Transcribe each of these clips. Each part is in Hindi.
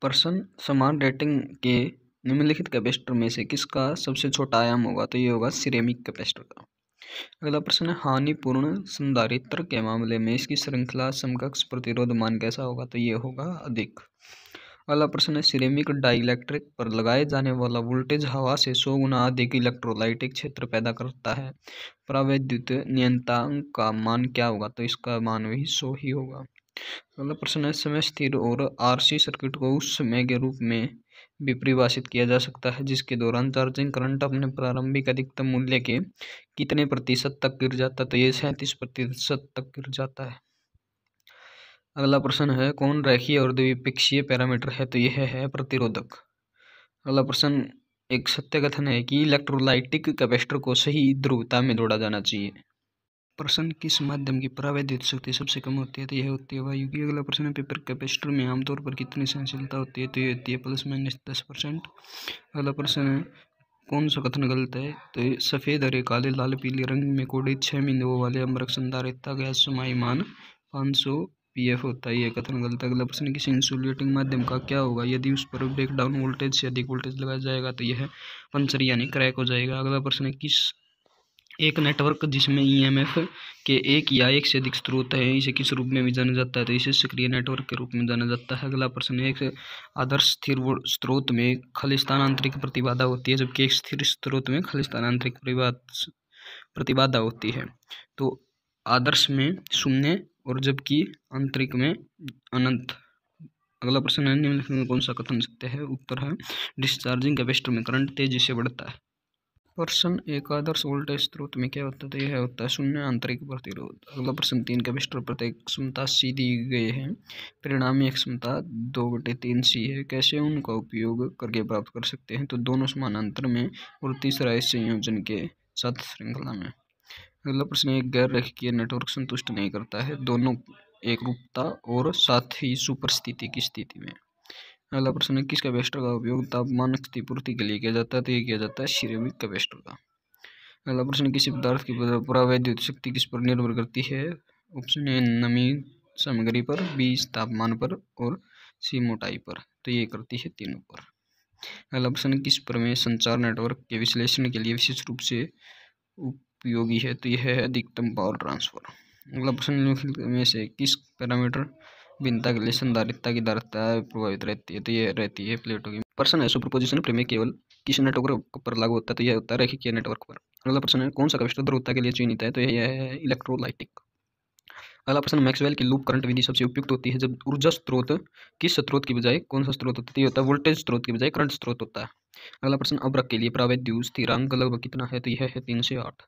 प्रश्न समान रेटिंग के निम्नलिखित कैपेसिटर में से किसका सबसे छोटा आयाम होगा तो ये होगा सिरेमिक कैपेसिटर का अगला प्रश्न है हानिपूर्ण संधारित्र के मामले में इसकी श्रृंखला समकक्ष प्रतिरोध मान कैसा होगा तो ये होगा अधिक अगला प्रश्न है सिरेमिक डाइलेक्ट्रिक पर लगाए जाने वाला वोल्टेज हवा से सौ गुना अधिक इलेक्ट्रोलाइटिक क्षेत्र पैदा करता है प्रावैद्युत नियंत्रण का मान क्या होगा तो इसका मान भी सौ ही होगा अगला प्रश्न है समय स्थिर और आरसी सर्किट को उस समय के रूप में भी परिभाषित किया जा सकता है जिसके दौरान चार्जिंग करंट अपने प्रारंभिक अधिकतम मूल्य के कितने प्रतिशत तक गिर जाता है तो ये सैंतीस प्रतिशत तक गिर जाता है अगला प्रश्न है कौन रेखीय और द्विपक्षीय पैरामीटर है तो यह है प्रतिरोधक अगला प्रश्न एक सत्य कथन है कि इलेक्ट्रोलाइटिक कैपेसिटर को सही ध्रुवता में जोड़ा जाना चाहिए प्रश्न किस माध्यम की प्रावैध शक्ति सबसे कम होती है तो यह होती है वायु की अगला प्रश्न है पेपर कैपेसिटर में आमतौर पर कितनी सहनशीलता होती है तो यह होती है प्लस माइनस दस परसेंट अगला प्रश्न है कौन सा कथन गलत है तो सफ़ेद हरे काले लाल पीले रंग में कोड़े छः बिंदुओं वाले अम्बरक्षण धारिता गैस समाईमान मान पाँच सौ पी एफ होता है यह कथन गलत है अगला प्रश्न किसी इंसुलेटिंग माध्यम का क्या होगा यदि उस पर ब्रेक डाउन वोल्टेज से अधिक वोल्टेज लगाया जाएगा तो यह पंचर यानी क्रैक हो जाएगा अगला प्रश्न किस एक नेटवर्क जिसमें ईएमएफ e के एक या एक से अधिक स्रोत है इसे किस रूप में भी जाना जाता है तो इसे सक्रिय नेटवर्क के रूप में जाना जाता है अगला प्रश्न एक आदर्श स्थिर स्रोत में खल स्थानांतरिक प्रतिबाधा होती है जबकि एक स्थिर स्रोत में खल स्थानांतरिक प्रतिबाधा होती है तो आदर्श में शून्य और जबकि आंतरिक में अनंत अगला प्रश्न है निम्नलिखित में कौन सा कथन सत्य है उत्तर है डिस्चार्जिंग कैपेसिटर में करंट तेजी से बढ़ता है प्रश्न एक आदर्श वोल्टेज स्रोत में क्या होता है यह होता है शून्य आंतरिक प्रतिरोध अगला प्रश्न तीन कैपेसिटर प्रत्येक क्षमता सी दी गई है एक क्षमता दो बटे तीन सी है कैसे उनका उपयोग करके प्राप्त कर सकते हैं तो दोनों समानांतर में और तीसरा इस संयोजन के साथ श्रृंखला में अगला प्रश्न एक गैर रेखीय नेटवर्क संतुष्ट नहीं करता है दोनों एक रूपता और साथ ही सुपरस्थिति की स्थिति में अगला प्रश्न है किस कैपेस्टर का उपयोग तापमान क्षतिपूर्ति के लिए किया जाता है तो ये किया जाता है सिरेमिक कैपेस्टर का अगला प्रश्न किसी पदार्थ की पूरा वैद्युत शक्ति किस पर निर्भर करती है ऑप्शन है नमी सामग्री पर बी तापमान पर और सी मोटाई पर तो ये करती है तीनों पर अगला प्रश्न किस प्रमेय संचार नेटवर्क के विश्लेषण के लिए विशेष रूप से उपयोगी है तो यह है अधिकतम पावर ट्रांसफर अगला प्रश्न में से किस पैरामीटर भिन्नता के लिए संधारिता की धारता प्रभावित रहती है तो ये रहती है प्लेटों की प्रश्न है सुपरपोजिशन प्रेम केवल किस नेटवर्क पर लागू होता है तो यह होता है रेखीय नेटवर्क पर अगला प्रश्न है कौन सा कविष्ट ध्रुवता के लिए चिन्हित है तो यह है इलेक्ट्रोलाइटिक अगला प्रश्न मैक्सवेल की लूप करंट विधि सबसे उपयुक्त होती है जब ऊर्जा स्रोत किस स्रोत की बजाय कौन सा स्रोत होता है तो होता है वोल्टेज स्रोत की बजाय करंट स्रोत होता है अगला प्रश्न अब्रक के लिए प्रावैध स्थिरांक लगभग कितना है तो यह है तीन से आठ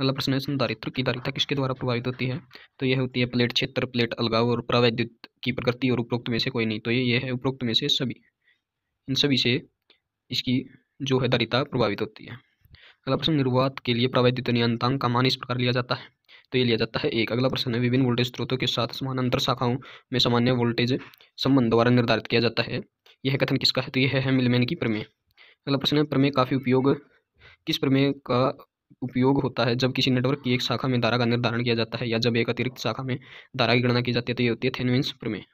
अगला प्रश्न है समदारित्व की दारिता किसके द्वारा प्रभावित होती है तो यह होती है प्लेट क्षेत्र प्लेट अलगाव और प्रावैद्युत की प्रकृति और उपरोक्त में से कोई नहीं तो ये ये है उपरोक्त में से सभी इन सभी से इसकी जो है दारिता प्रभावित होती है अगला प्रश्न निर्वात के लिए प्रावैद्युत नियंत्रण का मान इस प्रकार लिया जाता है तो ये लिया जाता है एक अगला प्रश्न है विभिन्न वोल्टेज स्रोतों के साथ समानांतर शाखाओं में सामान्य वोल्टेज संबंध द्वारा निर्धारित किया जाता है यह कथन किसका है तो यह है मिलमेन की प्रमेय अगला प्रश्न है प्रमेय काफ़ी उपयोग किस प्रमेय का उपयोग होता है जब किसी नेटवर्क की एक शाखा में धारा का निर्धारण किया जाता है या जब एक अतिरिक्त शाखा में धारा की गणना की जाती है तो ये होती है थेवेनिन प्रमेय